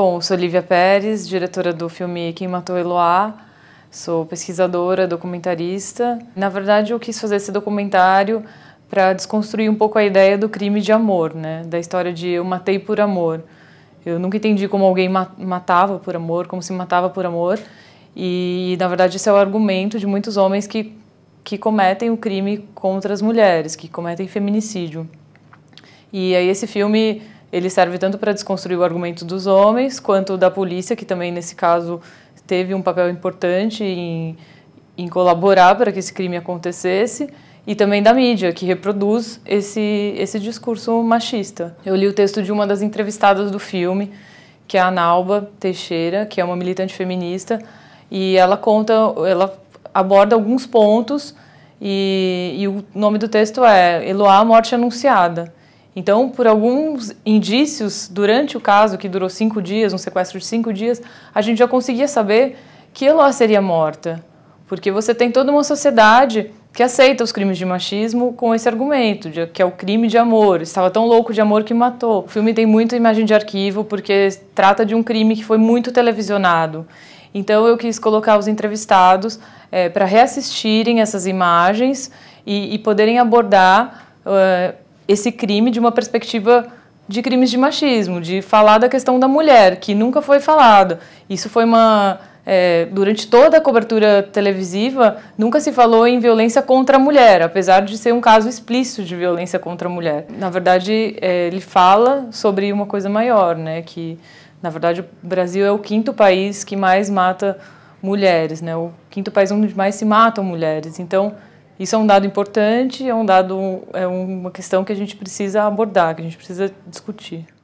Bom, sou Lívia Pérez, diretora do filme Quem Matou Eloá. Sou pesquisadora, documentarista. Na verdade, eu quis fazer esse documentário para desconstruir um pouco a ideia do crime de amor, né? Da história de eu matei por amor. Eu nunca entendi como alguém matava por amor, como se matava por amor. E, na verdade, esse é o argumento de muitos homens que, que cometem o crime contra as mulheres, que cometem feminicídio. E aí esse filme ele serve tanto para desconstruir o argumento dos homens, quanto da polícia, que também, nesse caso, teve um papel importante em, em colaborar para que esse crime acontecesse, e também da mídia, que reproduz esse, esse discurso machista. Eu li o texto de uma das entrevistadas do filme, que é a Analba Teixeira, que é uma militante feminista, e ela conta, ela aborda alguns pontos e, e, o nome do texto é Eloá, a morte anunciada. Então, por alguns indícios durante o caso, que durou cinco dias, um sequestro de cinco dias, a gente já conseguia saber que Eloá seria morta. Porque você tem toda uma sociedade que aceita os crimes de machismo com esse argumento, de que é o crime de amor, estava tão louco de amor que matou. O filme tem muita imagem de arquivo porque trata de um crime que foi muito televisionado. Então eu quis colocar os entrevistados é, para reassistirem essas imagens e, e poderem abordar uh, esse crime de uma perspectiva de crimes de machismo, de falar da questão da mulher, que nunca foi falado. Isso foi uma. É, durante toda a cobertura televisiva, nunca se falou em violência contra a mulher, apesar de ser um caso explícito de violência contra a mulher. Na verdade, é, ele fala sobre uma coisa maior, né? Que, na verdade, o Brasil é o quinto país que mais mata mulheres, né? O quinto país onde mais se matam mulheres. Então, isso é um dado importante, é um dado, é uma questão que a gente precisa abordar, que a gente precisa discutir.